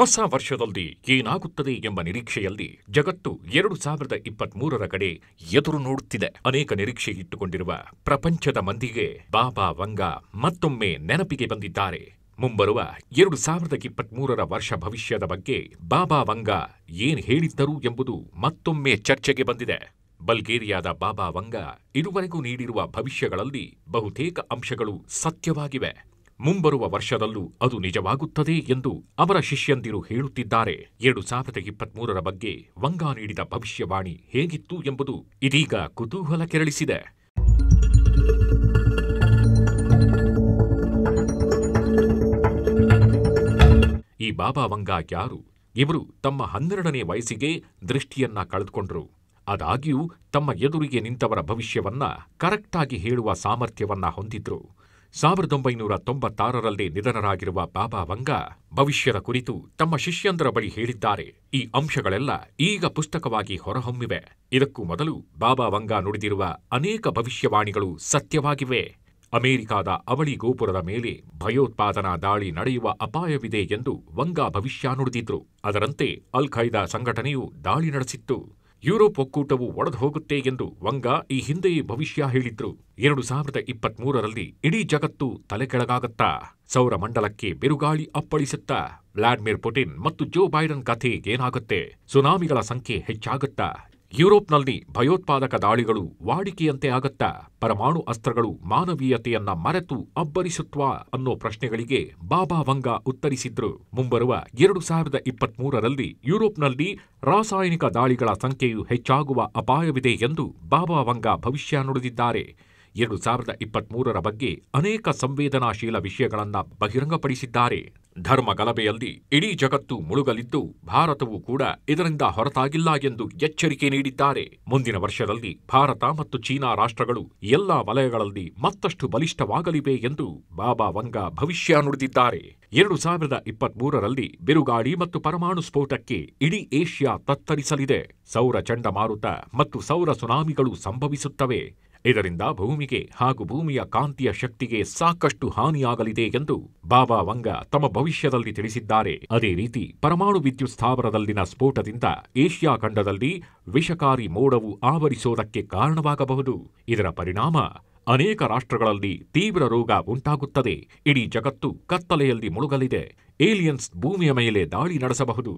ಹೊಸ ವರ್ಷದಲ್ಲಿ ಏನಾಗುತ್ತದೆ ಎಂಬ ನಿರೀಕ್ಷೆಯಲ್ಲಿ ಜಗತ್ತು ಎರಡು ಸಾವಿರದ ಇಪ್ಪತ್ಮೂರರ ಕಡೆ ಎದುರು ನೋಡುತ್ತಿದೆ ಅನೇಕ ನಿರೀಕ್ಷೆ ಇಟ್ಟುಕೊಂಡಿರುವ ಪ್ರಪಂಚದ ಮಂದಿಗೆ ಬಾಬಾ ವಂಗ ಮತ್ತೊಮ್ಮೆ ನೆನಪಿಗೆ ಬಂದಿದ್ದಾರೆ ಮುಂಬರುವ ಎರಡು ಸಾವಿರದ ಮೂರರ ವರ್ಷ ಭವಿಷ್ಯದ ಬಗ್ಗೆ ಬಾಬಾ ವಂಗ ಏನ್ ಹೇಳಿದ್ದರು ಎಂಬುದು ಮತ್ತೊಮ್ಮೆ ಚರ್ಚೆಗೆ ಬಂದಿದೆ ಬಲ್ಗೇರಿಯಾದ ಬಾಬಾ ವಂಗ ಇದುವರೆಗೂ ನೀಡಿರುವ ಭವಿಷ್ಯಗಳಲ್ಲಿ ಬಹುತೇಕ ಅಂಶಗಳು ಸತ್ಯವಾಗಿವೆ ಮುಂಬರುವ ವರ್ಷದಲ್ಲೂ ಅದು ನಿಜವಾಗುತ್ತದೆ ಎಂದು ಅವರ ಶಿಷ್ಯಂದಿರು ಹೇಳುತ್ತಿದ್ದಾರೆ ಎರಡು ಸಾವಿರದ ಇಪ್ಪತ್ಮೂರರ ಬಗ್ಗೆ ವಂಗ ನೀಡಿದ ಭವಿಷ್ಯವಾಣಿ ಹೇಗಿತ್ತು ಎಂಬುದು ಇದೀಗ ಕುತೂಹಲ ಕೆರಳಿಸಿದೆ ಈ ಬಾಬಾ ವಂಗ ಯಾರು ಇವರು ತಮ್ಮ ಹನ್ನೆರಡನೇ ವಯಸ್ಸಿಗೆ ದೃಷ್ಟಿಯನ್ನ ಕಳೆದುಕೊಂಡರು ಆದಾಗ್ಯೂ ತಮ್ಮ ಎದುರಿಗೆ ನಿಂತವರ ಭವಿಷ್ಯವನ್ನ ಕರೆಕ್ಟಾಗಿ ಹೇಳುವ ಸಾಮರ್ಥ್ಯವನ್ನ ಹೊಂದಿದ್ರು ಸಾವಿರದ ಒಂಬೈನೂರ ತೊಂಬತ್ತಾರರಲ್ಲಿ ನಿಧನರಾಗಿರುವ ಬಾಬಾ ವಂಗ ಭವಿಷ್ಯದ ಕುರಿತು ತಮ್ಮ ಶಿಷ್ಯಂದರ ಬಳಿ ಹೇಳಿದ್ದಾರೆ ಈ ಅಂಶಗಳೆಲ್ಲ ಈಗ ಪುಸ್ತಕವಾಗಿ ಹೊರಹೊಮ್ಮಿವೆ ಇದಕ್ಕೂ ಮೊದಲು ಬಾಬಾ ವಂಗ ನುಡಿದಿರುವ ಅನೇಕ ಭವಿಷ್ಯವಾಣಿಗಳು ಸತ್ಯವಾಗಿವೆ ಅಮೆರಿಕಾದ ಅವಳಿ ಗೋಪುರದ ಮೇಲೆ ಭಯೋತ್ಪಾದನಾ ದಾಳಿ ನಡೆಯುವ ಅಪಾಯವಿದೆ ಎಂದು ವಂಗ ಭವಿಷ್ಯ ನುಡಿದಿದ್ರು ಅದರಂತೆ ಅಲ್ ಖೈದಾ ಸಂಘಟನೆಯು ದಾಳಿ ನಡೆಸಿತ್ತು ಯುರೋಪ್ ಒಕ್ಕೂಟವು ಒಡೆದು ಹೋಗುತ್ತೆ ಎಂದು ವಂಗಾ ಈ ಹಿಂದೆಯೇ ಭವಿಷ್ಯ ಹೇಳಿದ್ರು ಎರಡು ಸಾವಿರದ ಇಪ್ಪತ್ಮೂರರಲ್ಲಿ ಇಡೀ ಜಗತ್ತು ತಲೆಕೆಳಗಾಗತ್ತಾ ಸೌರಮಂಡಲಕ್ಕೆ ಬಿರುಗಾಳಿ ಅಪ್ಪಳಿಸುತ್ತಾ ವ್ಲಾಡಿಮಿರ್ ಪುಟಿನ್ ಮತ್ತು ಜೋ ಬೈಡನ್ ಕಥೆ ಏನಾಗುತ್ತೆ ಸುನಾಮಿಗಳ ಸಂಖ್ಯೆ ಹೆಚ್ಚಾಗುತ್ತಾ ಯುರೋಪ್ನಲ್ಲಿ ಭಯೋತ್ಪಾದಕ ದಾಳಿಗಳು ವಾಡಿಕೆಯಂತೆ ಆಗತ್ತಾ ಪರಮಾಣು ಅಸ್ತ್ರಗಳು ಮಾನವೀಯತೆಯನ್ನ ಮರೆತು ಅಬ್ಬರಿಸುತ್ವಾ ಅನ್ನೋ ಪ್ರಶ್ನೆಗಳಿಗೆ ಬಾಬಾ ವಂಗ ಉತ್ತರಿಸಿದ್ರು ಮುಂಬರುವ ಎರಡು ಸಾವಿರದ ಇಪ್ಪತ್ಮೂರರಲ್ಲಿ ಯುರೋಪ್ನಲ್ಲಿ ರಾಸಾಯನಿಕ ದಾಳಿಗಳ ಸಂಖ್ಯೆಯು ಹೆಚ್ಚಾಗುವ ಅಪಾಯವಿದೆ ಎಂದು ಬಾಬಾ ವಂಗ ಭವಿಷ್ಯ ನುಡಿದಿದ್ದಾರೆ ಎರಡು ಸಾವಿರದ ಇಪ್ಪತ್ಮೂರರ ಬಗ್ಗೆ ಅನೇಕ ಸಂವೇದನಾಶೀಲ ವಿಷಯಗಳನ್ನು ಬಹಿರಂಗಪಡಿಸಿದ್ದಾರೆ ಧರ್ಮ ಗಲಭೆಯಲ್ಲಿ ಇಡೀ ಜಗತ್ತು ಮುಳುಗಲಿದ್ದು ಭಾರತವು ಕೂಡ ಇದರಿಂದ ಹೊರತಾಗಿಲ್ಲ ಎಂದು ಎಚ್ಚರಿಕೆ ನೀಡಿದ್ದಾರೆ ಮುಂದಿನ ವರ್ಷದಲ್ಲಿ ಭಾರತ ಮತ್ತು ಚೀನಾ ರಾಷ್ಟ್ರಗಳು ಎಲ್ಲಾ ವಲಯಗಳಲ್ಲಿ ಮತ್ತಷ್ಟು ಬಲಿಷ್ಠವಾಗಲಿವೆ ಎಂದು ಬಾಬಾ ವಂಗ ಭವಿಷ್ಯ ನುಡಿದಿದ್ದಾರೆ ಎರಡು ಸಾವಿರದ ಇಪ್ಪತ್ಮೂರರಲ್ಲಿ ಬಿರುಗಾಳಿ ಮತ್ತು ಪರಮಾಣು ಸ್ಫೋಟಕ್ಕೆ ಇಡೀ ಏಷ್ಯಾ ತತ್ತರಿಸಲಿದೆ ಸೌರ ಚಂಡಮಾರುತ ಮತ್ತು ಸೌರ ಸುನಾಮಿಗಳು ಸಂಭವಿಸುತ್ತವೆ ಇದರಿಂದ ಭೂಮಿಗೆ ಹಾಗೂ ಭೂಮಿಯ ಕಾಂತಿಯ ಶಕ್ತಿಗೆ ಸಾಕಷ್ಟು ಹಾನಿಯಾಗಲಿದೆ ಎಂದು ಬಾಬಾ ವಂಗ ತಮ್ಮ ಭವಿಷ್ಯದಲ್ಲಿ ತಿಳಿಸಿದ್ದಾರೆ ಅದೇ ರೀತಿ ಪರಮಾಣು ವಿದ್ಯುತ್ ಸ್ಥಾವರದಲ್ಲಿನ ಸ್ಫೋಟದಿಂದ ಏಷ್ಯಾ ಖಂಡದಲ್ಲಿ ವಿಷಕಾರಿ ಮೋಡವು ಆವರಿಸೋದಕ್ಕೆ ಕಾರಣವಾಗಬಹುದು ಇದರ ಪರಿಣಾಮ ಅನೇಕ ರಾಷ್ಟ್ರಗಳಲ್ಲಿ ತೀವ್ರ ರೋಗ ಉಂಟಾಗುತ್ತದೆ ಇಡೀ ಜಗತ್ತು ಕತ್ತಲೆಯಲ್ಲಿ ಮುಳುಗಲಿದೆ ಏಲಿಯನ್ಸ್ ಭೂಮಿಯ ಮೇಲೆ ದಾಳಿ ನಡೆಸಬಹುದು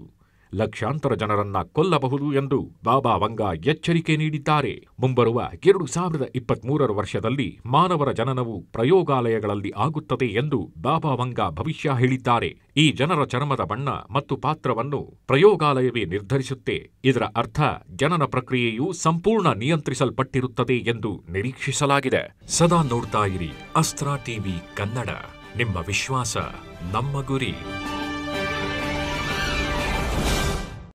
ಲಕ್ಷಾಂತರ ಜನರನ್ನ ಕೊಲ್ಲಬಹುದು ಎಂದು ಬಾಬಾ ವಂಗ ಎಚ್ಚರಿಕೆ ನೀಡಿದ್ದಾರೆ ಮುಂಬರುವ ಎರಡು ಸಾವಿರದ ಮೂರರ ವರ್ಷದಲ್ಲಿ ಮಾನವರ ಜನನವು ಪ್ರಯೋಗಾಲಯಗಳಲ್ಲಿ ಆಗುತ್ತದೆ ಎಂದು ಬಾಬಾ ವಂಗ ಭವಿಷ್ಯ ಹೇಳಿದ್ದಾರೆ ಈ ಜನರ ಚರ್ಮದ ಬಣ್ಣ ಮತ್ತು ಪಾತ್ರವನ್ನು ಪ್ರಯೋಗಾಲಯವೇ ನಿರ್ಧರಿಸುತ್ತೆ ಇದರ ಅರ್ಥ ಜನನ ಪ್ರಕ್ರಿಯೆಯು ಸಂಪೂರ್ಣ ನಿಯಂತ್ರಿಸಲ್ಪಟ್ಟಿರುತ್ತದೆ ಎಂದು ನಿರೀಕ್ಷಿಸಲಾಗಿದೆ ಸದಾ ನೋಡ್ತಾ ಇರಿ ಅಸ್ತ್ರ ಟಿವಿ ಕನ್ನಡ ನಿಮ್ಮ ವಿಶ್ವಾಸ ನಮ್ಮ ಗುರಿ